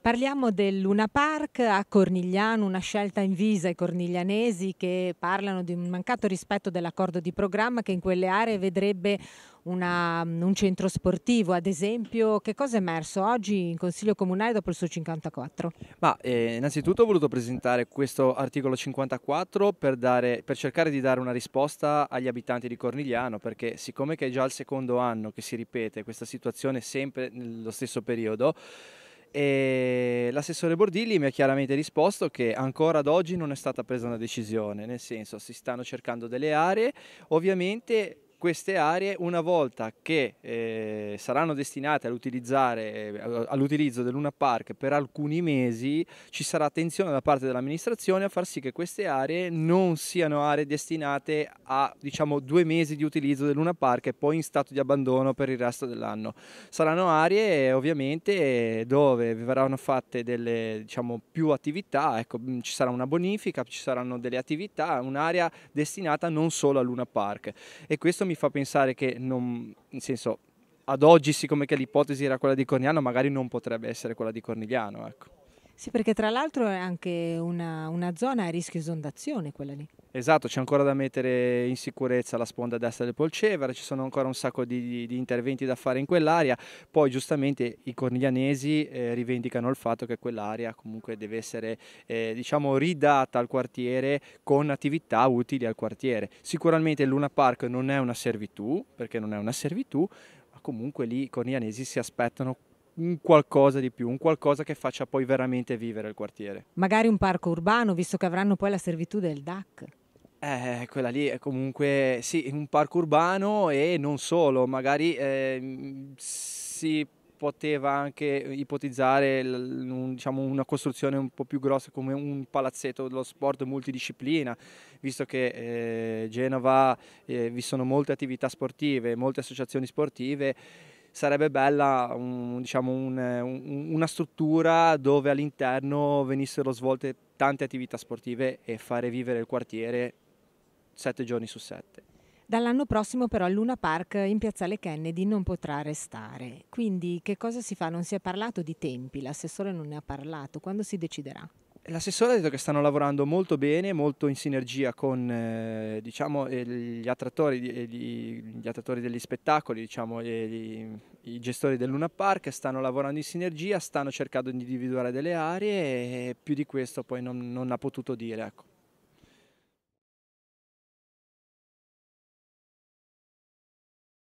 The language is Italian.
Parliamo del Luna Park a Cornigliano, una scelta invisa ai corniglianesi che parlano di un mancato rispetto dell'accordo di programma che in quelle aree vedrebbe una, mm, un centro sportivo. Ad esempio, che cosa è emerso oggi in Consiglio Comunale dopo il suo 54? Ma, eh, innanzitutto ho voluto presentare questo articolo 54 per, dare, per cercare di dare una risposta agli abitanti di Cornigliano, perché siccome che è già il secondo anno che si ripete questa situazione sempre nello stesso periodo, e l'assessore Bordilli mi ha chiaramente risposto che ancora ad oggi non è stata presa una decisione, nel senso si stanno cercando delle aree, ovviamente queste aree una volta che eh, saranno destinate eh, all'utilizzo del Luna Park per alcuni mesi ci sarà attenzione da parte dell'amministrazione a far sì che queste aree non siano aree destinate a diciamo due mesi di utilizzo del Luna Park e poi in stato di abbandono per il resto dell'anno saranno aree eh, ovviamente dove verranno fatte delle diciamo più attività ecco mm, ci sarà una bonifica ci saranno delle attività un'area destinata non solo al Luna Park e questo mi fa pensare che non, in senso, ad oggi, siccome che l'ipotesi era quella di Corniano, magari non potrebbe essere quella di Cornigliano, ecco. Sì, perché tra l'altro è anche una, una zona a rischio esondazione quella lì. Esatto, c'è ancora da mettere in sicurezza la sponda destra del Polcevera, ci sono ancora un sacco di, di interventi da fare in quell'area, poi giustamente i corniglianesi eh, rivendicano il fatto che quell'area comunque deve essere eh, diciamo ridata al quartiere con attività utili al quartiere. Sicuramente il Luna Park non è una servitù, perché non è una servitù, ma comunque lì i corniglianesi si aspettano un qualcosa di più, un qualcosa che faccia poi veramente vivere il quartiere. Magari un parco urbano, visto che avranno poi la servitù del DAC. Eh, quella lì è comunque sì, un parco urbano e non solo, magari eh, si poteva anche ipotizzare diciamo, una costruzione un po' più grossa come un palazzetto dello sport multidisciplina, visto che eh, Genova eh, vi sono molte attività sportive, molte associazioni sportive sarebbe bella un, diciamo un, un, una struttura dove all'interno venissero svolte tante attività sportive e fare vivere il quartiere sette giorni su sette. Dall'anno prossimo però il Luna Park in Piazzale Kennedy non potrà restare, quindi che cosa si fa? Non si è parlato di tempi, l'assessore non ne ha parlato, quando si deciderà? L'assessore ha detto che stanno lavorando molto bene, molto in sinergia con eh, diciamo, eh, gli, attrattori, gli, eh, gli, attrattori, degli spettacoli, diciamo, gli, i gestori del Luna Park, stanno lavorando in sinergia, stanno cercando di individuare delle aree e più di questo poi non, non ha potuto dire. Ecco.